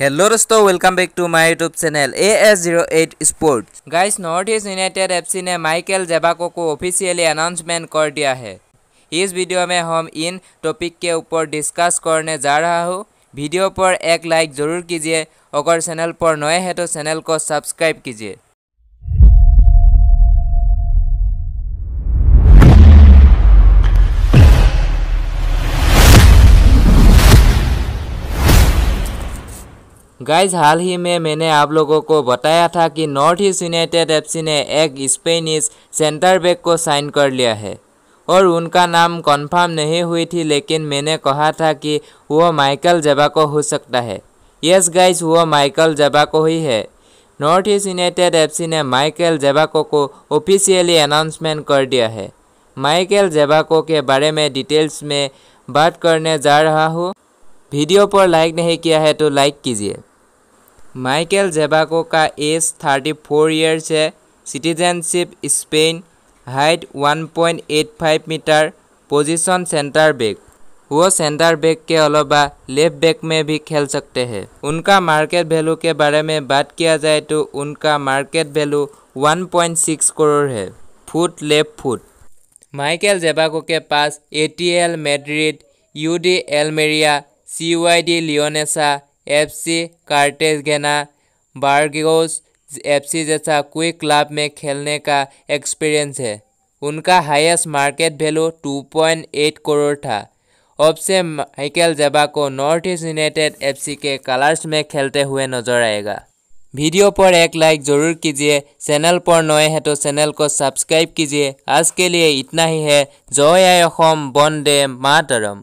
hello दोस्तों welcome back to my YouTube channel A S zero eight sport guys North East United F ने Michael Zabaco को officially announcement कर दिया है इस वीडियो में हम इन टॉपिक के ऊपर डिस्कस करने जा रहा हूँ वीडियो पर एक लाइक जरूर कीजिए अगर चैनल पर नए है तो चैनल को सब्सक्राइब कीजिए गाइज हाल ही में मैंने आप लोगों को बताया था कि नॉर्थ ईस्ट यूनाइटेड एफसी ने एक स्पेनिश सेंटर बैक को साइन कर लिया है और उनका नाम कंफर्म नहीं हुई थी लेकिन मैंने कहा था कि वो माइकल जबाको हो सकता है यस गाइज वो माइकल जबाको ही है नॉर्थ ईस्ट यूनाइटेड एफसी ने माइकल जेबाको को ऑफिशियली अनाउंसमेंट कर दिया है माइकल जेबाको के बारे में डिटेल्स में बात करने जा रहा हूँ वीडियो पर लाइक नहीं किया है तो लाइक कीजिए মাইকেল জেবাকোকা is thirty four years a citizenship Spain height one point eight five metre position centre back ও চেণ্টাৰ বেক কে অলপা লেফ্ট বেক মে ভি খেল চকতে হে উনকা মাৰ্কেট ভেলু কে বাৰে মে বাদ কিয়া যায় তো উনকা market value one point six crore হে ফুট লেফ্ট ফুট মাইকেল জেবাকোকে পাছ A T L Madrid U D Almeria C Y D Leonesa F C Cartagena Burgos F C जैसा क्विक क्लब में खेलने का एक्सपीरियंस है उनका हाईएस्ट मार्केट वैल्यू 2.8 करोड़ था अब से Michael Zabaco North East United FC के कलर्स में खेलते हुए नजर आएगा वीडियो पर एक लाइक जरूर कीजिए चैनल पर नए हैं तो चैनल को सब्सक्राइब कीजिए आज के लिए इतना ही है जय आय बंदे मातरम